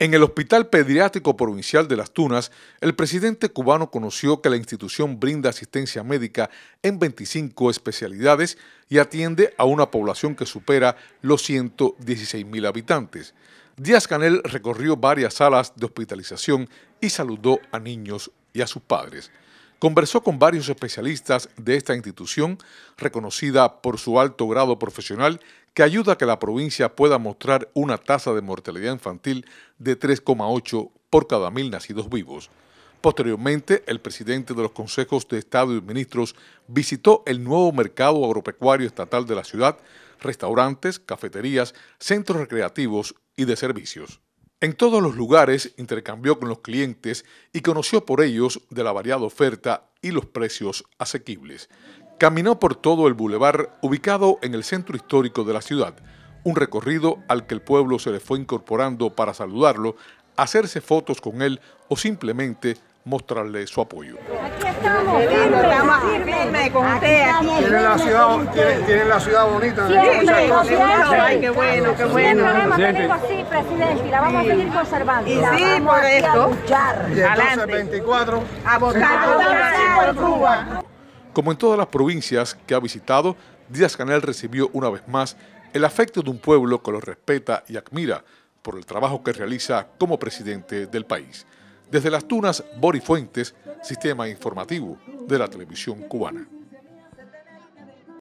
En el Hospital Pediátrico Provincial de Las Tunas, el presidente cubano conoció que la institución brinda asistencia médica en 25 especialidades y atiende a una población que supera los 116.000 habitantes. Díaz Canel recorrió varias salas de hospitalización y saludó a niños y a sus padres conversó con varios especialistas de esta institución, reconocida por su alto grado profesional, que ayuda a que la provincia pueda mostrar una tasa de mortalidad infantil de 3,8 por cada mil nacidos vivos. Posteriormente, el presidente de los consejos de Estado y ministros visitó el nuevo mercado agropecuario estatal de la ciudad, restaurantes, cafeterías, centros recreativos y de servicios. En todos los lugares intercambió con los clientes y conoció por ellos de la variada oferta y los precios asequibles. Caminó por todo el bulevar ubicado en el centro histórico de la ciudad, un recorrido al que el pueblo se le fue incorporando para saludarlo, hacerse fotos con él o simplemente mostrarle su apoyo. Aquí estamos, firme, con usted. Tienen la ciudad, tiene tienen la ciudad bonita. Ay, qué bueno, qué bueno. Presidente. Sí, presidente, y la vamos a seguir conservando. Y sí, por esto. Y entonces 24. A votar por Cuba. Como en todas las provincias que ha visitado, Díaz Canel recibió una vez más el afecto de un pueblo que lo respeta y admira por el trabajo que realiza como presidente del país. Desde las Tunas, Borifuentes, Sistema Informativo de la Televisión Cubana.